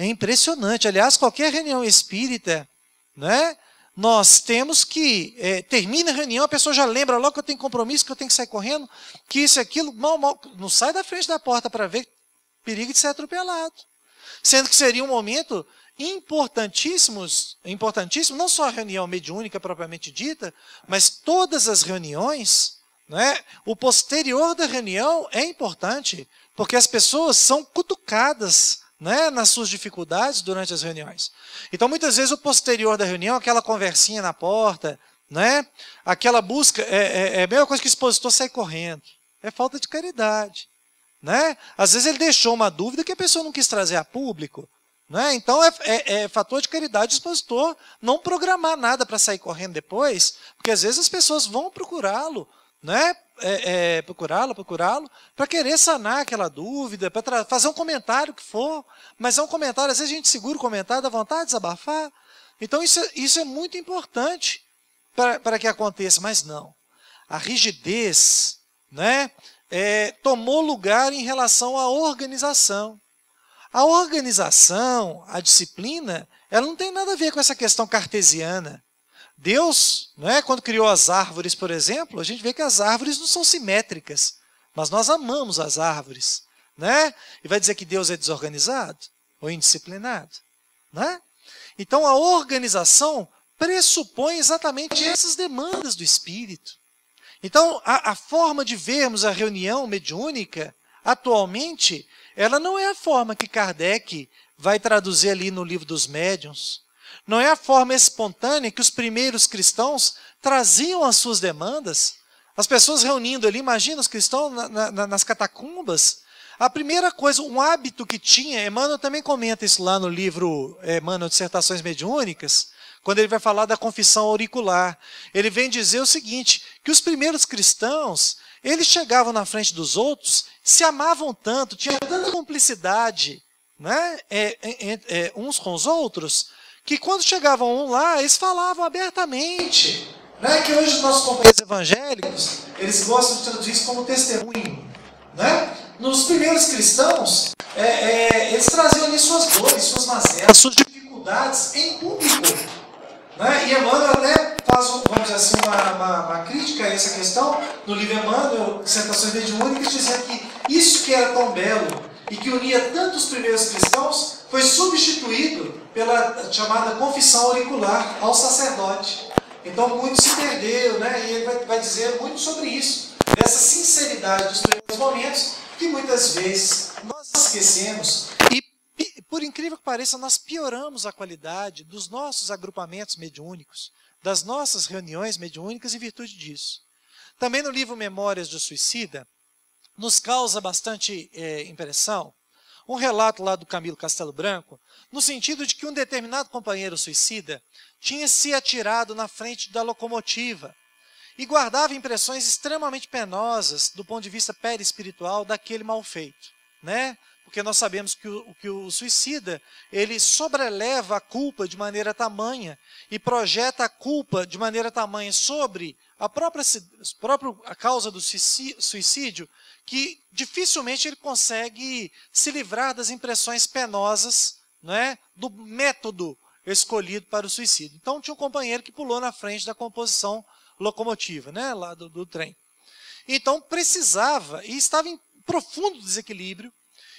É impressionante. Aliás, qualquer reunião espírita, né? Nós temos que. É, termina a reunião, a pessoa já lembra logo que eu tenho compromisso, que eu tenho que sair correndo, que isso e aquilo, mal, mal. Não sai da frente da porta para ver perigo de ser atropelado. Sendo que seria um momento importantíssimos, importantíssimo, não só a reunião mediúnica propriamente dita, mas todas as reuniões, né? o posterior da reunião é importante, porque as pessoas são cutucadas né, nas suas dificuldades durante as reuniões. Então, muitas vezes, o posterior da reunião, aquela conversinha na porta, né, aquela busca, é, é, é a mesma coisa que o expositor sai correndo. É falta de caridade. Né? Às vezes, ele deixou uma dúvida que a pessoa não quis trazer a público. Né? Então, é, é, é fator de caridade o expositor não programar nada para sair correndo depois, porque às vezes as pessoas vão procurá-lo né, é, é, procurá-lo, procurá-lo, para querer sanar aquela dúvida, para fazer um comentário que for, mas é um comentário, às vezes a gente segura o comentário, dá vontade de desabafar. Então isso, é, isso é muito importante para que aconteça, mas não. A rigidez né, é, tomou lugar em relação à organização. A organização, a disciplina, ela não tem nada a ver com essa questão cartesiana Deus, né, quando criou as árvores, por exemplo, a gente vê que as árvores não são simétricas, mas nós amamos as árvores. Né? E vai dizer que Deus é desorganizado ou indisciplinado. Né? Então a organização pressupõe exatamente essas demandas do Espírito. Então a, a forma de vermos a reunião mediúnica, atualmente, ela não é a forma que Kardec vai traduzir ali no livro dos médiuns não é a forma espontânea que os primeiros cristãos traziam as suas demandas. As pessoas reunindo ali, imagina os cristãos na, na, nas catacumbas. A primeira coisa, um hábito que tinha, Emmanuel também comenta isso lá no livro eh, Emmanuel Dissertações Mediúnicas, quando ele vai falar da confissão auricular. Ele vem dizer o seguinte, que os primeiros cristãos, eles chegavam na frente dos outros, se amavam tanto, tinham tanta cumplicidade né, é, é, é, uns com os outros, que quando chegavam lá, eles falavam abertamente. Né? Que hoje os nossos companheiros evangélicos, eles gostam de traduzir isso como testemunho. Né? Nos primeiros cristãos, é, é, eles traziam ali suas dores, suas mazelas, suas dificuldades em público. Né? E Emmanuel até faz, vamos dizer assim, uma, uma, uma crítica a essa questão no livro Emmanuel, Dissertações que dizendo que isso que era tão belo, e que unia tanto os primeiros cristãos, foi substituído pela chamada confissão auricular ao sacerdote. Então muito se perdeu, né? E ele vai, vai dizer muito sobre isso, dessa sinceridade dos primeiros momentos, que muitas vezes nós esquecemos. E, por incrível que pareça, nós pioramos a qualidade dos nossos agrupamentos mediúnicos, das nossas reuniões mediúnicas em virtude disso. Também no livro Memórias do Suicida, nos causa bastante é, impressão um relato lá do Camilo Castelo Branco, no sentido de que um determinado companheiro suicida tinha se atirado na frente da locomotiva e guardava impressões extremamente penosas do ponto de vista perispiritual daquele mal feito, né? Porque nós sabemos que o, que o suicida, ele sobreleva a culpa de maneira tamanha e projeta a culpa de maneira tamanha sobre a própria, a própria causa do suicídio, que dificilmente ele consegue se livrar das impressões penosas é, do método escolhido para o suicídio. Então tinha um companheiro que pulou na frente da composição locomotiva, né, lá do, do trem. Então precisava, e estava em profundo desequilíbrio,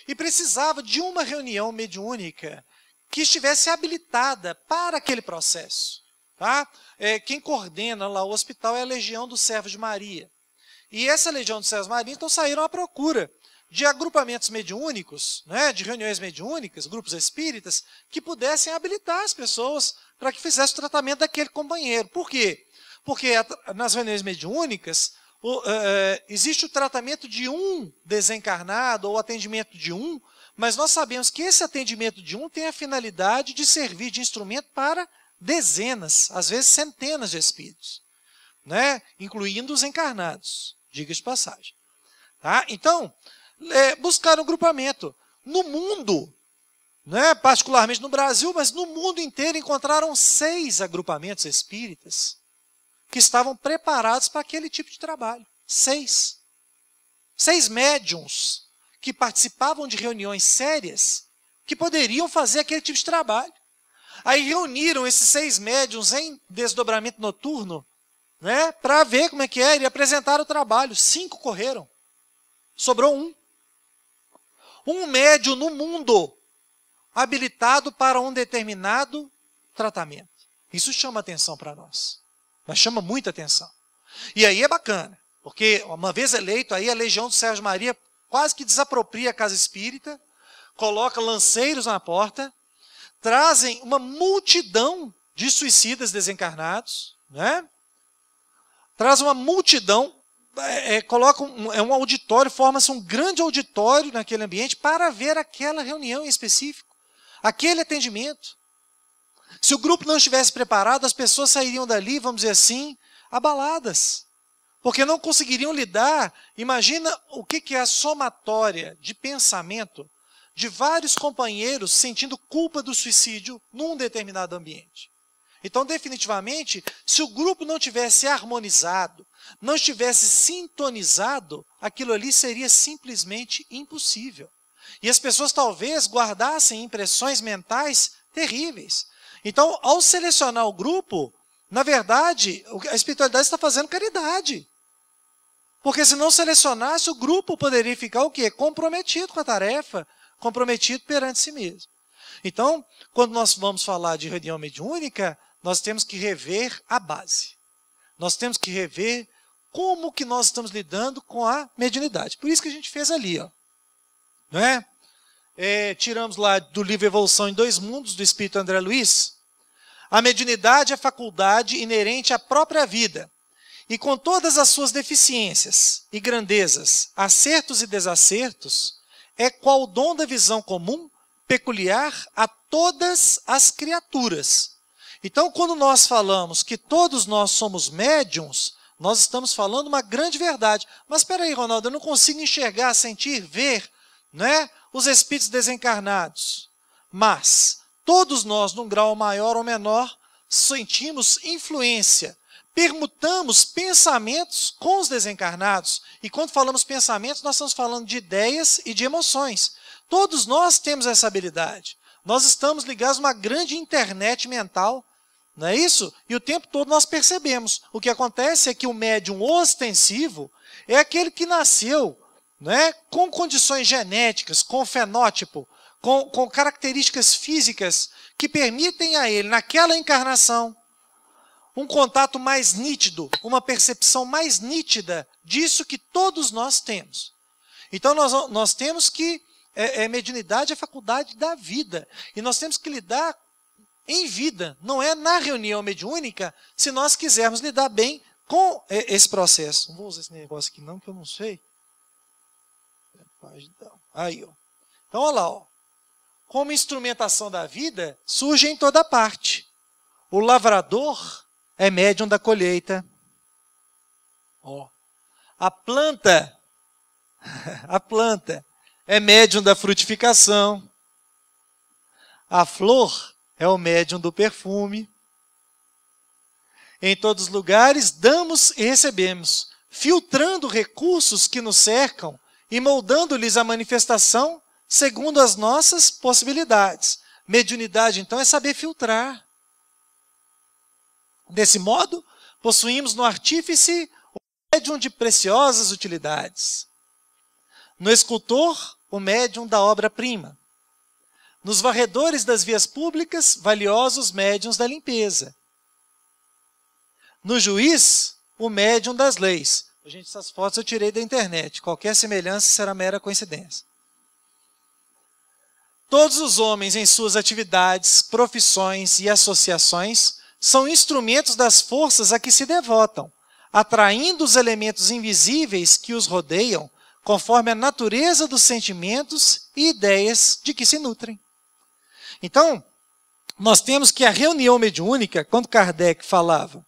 e precisava de uma reunião mediúnica que estivesse habilitada para aquele processo. Tá? É, quem coordena lá o hospital é a Legião dos Servos de Maria. E essa Legião dos Servos de Maria, então, saíram à procura de agrupamentos mediúnicos, né, de reuniões mediúnicas, grupos espíritas, que pudessem habilitar as pessoas para que fizessem o tratamento daquele companheiro. Por quê? Porque nas reuniões mediúnicas o, eh, eh, existe o tratamento de um desencarnado ou atendimento de um, mas nós sabemos que esse atendimento de um tem a finalidade de servir de instrumento para dezenas, às vezes centenas de espíritos, né? incluindo os encarnados, diga de passagem. Tá? Então, é, buscar um grupamento. No mundo, né? particularmente no Brasil, mas no mundo inteiro, encontraram seis agrupamentos espíritas que estavam preparados para aquele tipo de trabalho. Seis. Seis médiums que participavam de reuniões sérias que poderiam fazer aquele tipo de trabalho. Aí reuniram esses seis médiums em desdobramento noturno, né, para ver como é que era e apresentaram o trabalho. Cinco correram. Sobrou um. Um médium no mundo habilitado para um determinado tratamento. Isso chama atenção para nós. Mas chama muita atenção. E aí é bacana, porque uma vez eleito, aí a Legião do Sérgio Maria quase que desapropria a casa espírita, coloca lanceiros na porta trazem uma multidão de suicidas desencarnados, né? traz uma multidão, é, é coloca um, é um auditório, forma-se um grande auditório naquele ambiente para ver aquela reunião em específico, aquele atendimento. Se o grupo não estivesse preparado, as pessoas sairiam dali, vamos dizer assim, abaladas, porque não conseguiriam lidar. Imagina o que é a somatória de pensamento de vários companheiros sentindo culpa do suicídio num determinado ambiente. Então, definitivamente, se o grupo não tivesse harmonizado, não estivesse sintonizado, aquilo ali seria simplesmente impossível. E as pessoas talvez guardassem impressões mentais terríveis. Então, ao selecionar o grupo, na verdade, a espiritualidade está fazendo é caridade. Porque se não selecionasse, o grupo poderia ficar o quê? Comprometido com a tarefa comprometido perante si mesmo. Então, quando nós vamos falar de reunião mediúnica, nós temos que rever a base. Nós temos que rever como que nós estamos lidando com a mediunidade. Por isso que a gente fez ali, ó. Não é? é tiramos lá do livro Evolução em Dois Mundos, do Espírito André Luiz. A mediunidade é a faculdade inerente à própria vida. E com todas as suas deficiências e grandezas, acertos e desacertos, é qual dom da visão comum peculiar a todas as criaturas. Então, quando nós falamos que todos nós somos médiums, nós estamos falando uma grande verdade. Mas espera aí, Ronaldo, eu não consigo enxergar, sentir, ver, né, os espíritos desencarnados. Mas todos nós, num grau maior ou menor, sentimos influência permutamos pensamentos com os desencarnados. E quando falamos pensamentos, nós estamos falando de ideias e de emoções. Todos nós temos essa habilidade. Nós estamos ligados a uma grande internet mental, não é isso? E o tempo todo nós percebemos. O que acontece é que o médium ostensivo é aquele que nasceu né, com condições genéticas, com fenótipo, com, com características físicas que permitem a ele, naquela encarnação, um contato mais nítido, uma percepção mais nítida disso que todos nós temos. Então nós, nós temos que. É, é, mediunidade é a faculdade da vida. E nós temos que lidar em vida, não é na reunião mediúnica, se nós quisermos lidar bem com é, esse processo. Não vou usar esse negócio aqui não, que eu não sei. É aí, ó. Então, olha lá, ó. Como instrumentação da vida, surge em toda parte. O lavrador é médium da colheita. Ó, A planta, a planta é médium da frutificação. A flor é o médium do perfume. Em todos os lugares damos e recebemos, filtrando recursos que nos cercam e moldando-lhes a manifestação segundo as nossas possibilidades. Mediunidade, então, é saber filtrar. Desse modo, possuímos no artífice o médium de preciosas utilidades. No escultor, o médium da obra-prima. Nos varredores das vias públicas, valiosos médiums da limpeza. No juiz, o médium das leis. Gente, essas fotos eu tirei da internet. Qualquer semelhança será mera coincidência. Todos os homens, em suas atividades, profissões e associações, são instrumentos das forças a que se devotam, atraindo os elementos invisíveis que os rodeiam, conforme a natureza dos sentimentos e ideias de que se nutrem. Então, nós temos que a reunião mediúnica, quando Kardec falava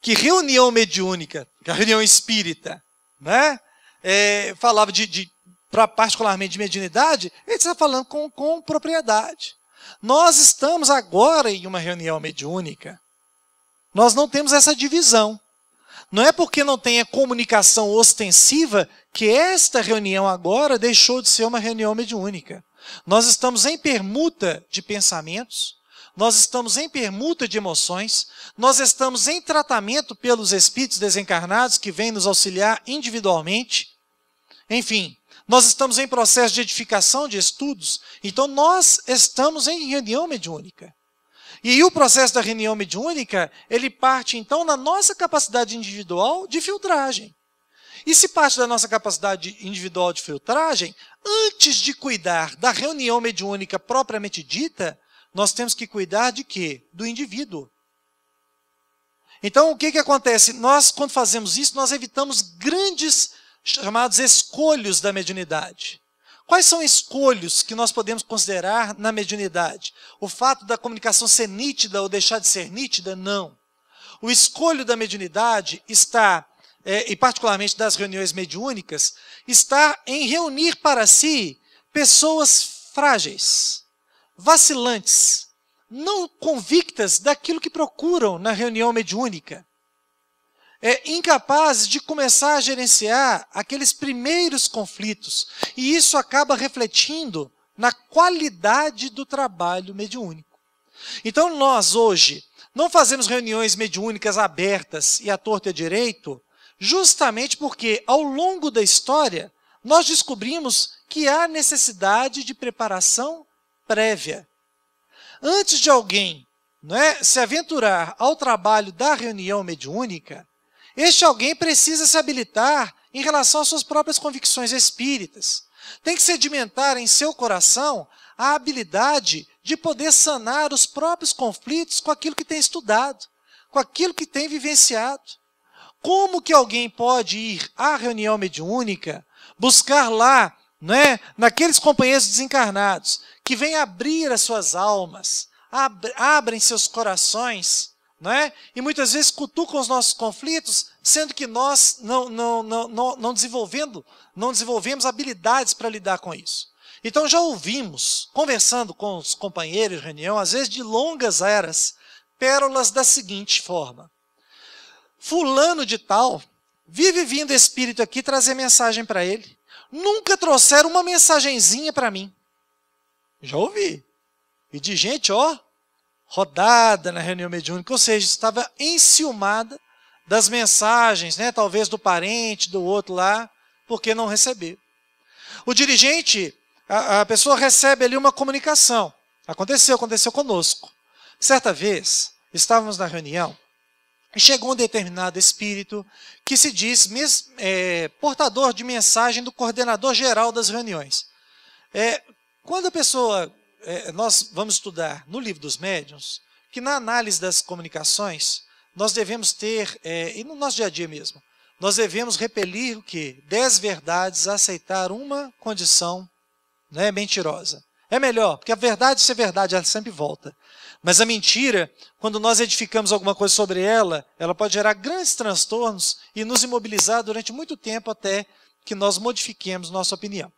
que reunião mediúnica, que a reunião espírita, né, é, falava de, de particularmente de mediunidade, ele está falando com, com propriedade. Nós estamos agora em uma reunião mediúnica, nós não temos essa divisão. Não é porque não tenha comunicação ostensiva que esta reunião agora deixou de ser uma reunião mediúnica. Nós estamos em permuta de pensamentos, nós estamos em permuta de emoções, nós estamos em tratamento pelos espíritos desencarnados que vêm nos auxiliar individualmente. Enfim, nós estamos em processo de edificação de estudos, então nós estamos em reunião mediúnica. E o processo da reunião mediúnica, ele parte então na nossa capacidade individual de filtragem. E se parte da nossa capacidade individual de filtragem, antes de cuidar da reunião mediúnica propriamente dita, nós temos que cuidar de quê? Do indivíduo. Então, o que, que acontece? Nós, quando fazemos isso, nós evitamos grandes chamados escolhos da mediunidade. Quais são escolhos que nós podemos considerar na mediunidade? O fato da comunicação ser nítida ou deixar de ser nítida? Não. O escolho da mediunidade está, é, e particularmente das reuniões mediúnicas, está em reunir para si pessoas frágeis, vacilantes, não convictas daquilo que procuram na reunião mediúnica é incapazes de começar a gerenciar aqueles primeiros conflitos. E isso acaba refletindo na qualidade do trabalho mediúnico. Então nós hoje não fazemos reuniões mediúnicas abertas e à torta e à direito, justamente porque ao longo da história nós descobrimos que há necessidade de preparação prévia. Antes de alguém não é, se aventurar ao trabalho da reunião mediúnica, este alguém precisa se habilitar em relação às suas próprias convicções espíritas. Tem que sedimentar em seu coração a habilidade de poder sanar os próprios conflitos com aquilo que tem estudado, com aquilo que tem vivenciado. Como que alguém pode ir à reunião mediúnica, buscar lá, né, naqueles companheiros desencarnados, que vêm abrir as suas almas, ab abrem seus corações não é? E muitas vezes cutucam os nossos conflitos, sendo que nós não, não, não, não, não desenvolvendo, não desenvolvemos habilidades para lidar com isso. Então já ouvimos, conversando com os companheiros de reunião, às vezes de longas eras, pérolas da seguinte forma: Fulano de tal vive vindo espírito aqui trazer mensagem para ele. Nunca trouxeram uma mensagenzinha para mim. Já ouvi. E de gente, ó, rodada na reunião mediúnica, ou seja, estava enciumada das mensagens, né, talvez do parente, do outro lá, porque não recebeu. O dirigente, a, a pessoa recebe ali uma comunicação. Aconteceu, aconteceu conosco. Certa vez, estávamos na reunião e chegou um determinado espírito que se diz mes, é, portador de mensagem do coordenador geral das reuniões. É, quando a pessoa é, nós vamos estudar no livro dos médiuns que na análise das comunicações nós devemos ter, é, e no nosso dia a dia mesmo, nós devemos repelir o que? Dez verdades, aceitar uma condição né, mentirosa. É melhor, porque a verdade, se é verdade, ela sempre volta. Mas a mentira, quando nós edificamos alguma coisa sobre ela, ela pode gerar grandes transtornos e nos imobilizar durante muito tempo até que nós modifiquemos nossa opinião.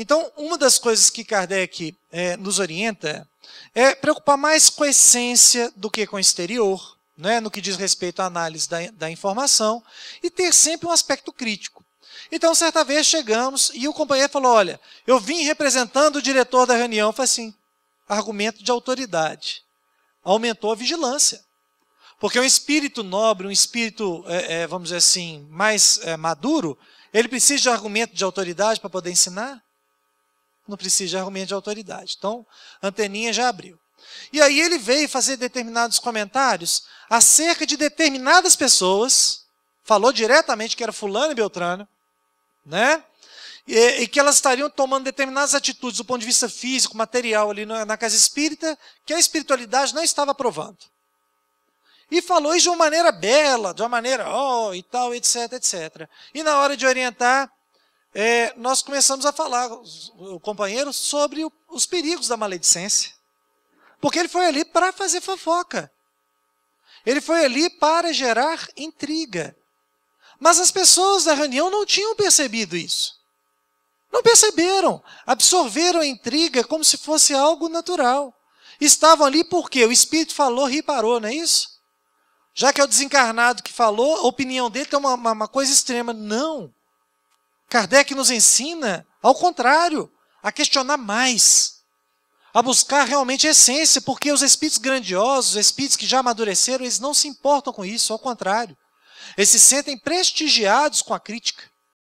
Então, uma das coisas que Kardec é, nos orienta é preocupar mais com a essência do que com o exterior, né, no que diz respeito à análise da, da informação, e ter sempre um aspecto crítico. Então, certa vez chegamos e o companheiro falou: Olha, eu vim representando o diretor da reunião. Foi assim: argumento de autoridade. Aumentou a vigilância. Porque um espírito nobre, um espírito, é, é, vamos dizer assim, mais é, maduro, ele precisa de argumento de autoridade para poder ensinar? não precisa de argumento de autoridade. Então, anteninha já abriu. E aí ele veio fazer determinados comentários acerca de determinadas pessoas, falou diretamente que era fulano e beltrano, né? E, e, que elas estariam tomando determinadas atitudes do ponto de vista físico, material ali na, na casa espírita, que a espiritualidade não estava aprovando. E falou isso de uma maneira bela, de uma maneira oh e tal, etc, etc. E na hora de orientar, é, nós começamos a falar, o companheiro, sobre o, os perigos da maledicência. Porque ele foi ali para fazer fofoca. Ele foi ali para gerar intriga. Mas as pessoas da reunião não tinham percebido isso. Não perceberam. Absorveram a intriga como se fosse algo natural. Estavam ali porque o Espírito falou, reparou, não é isso? Já que é o desencarnado que falou, a opinião dele tem uma, uma, uma coisa extrema. Não. Kardec nos ensina, ao contrário, a questionar mais, a buscar realmente a essência, porque os espíritos grandiosos, os espíritos que já amadureceram, eles não se importam com isso, ao contrário. Eles se sentem prestigiados com a crítica.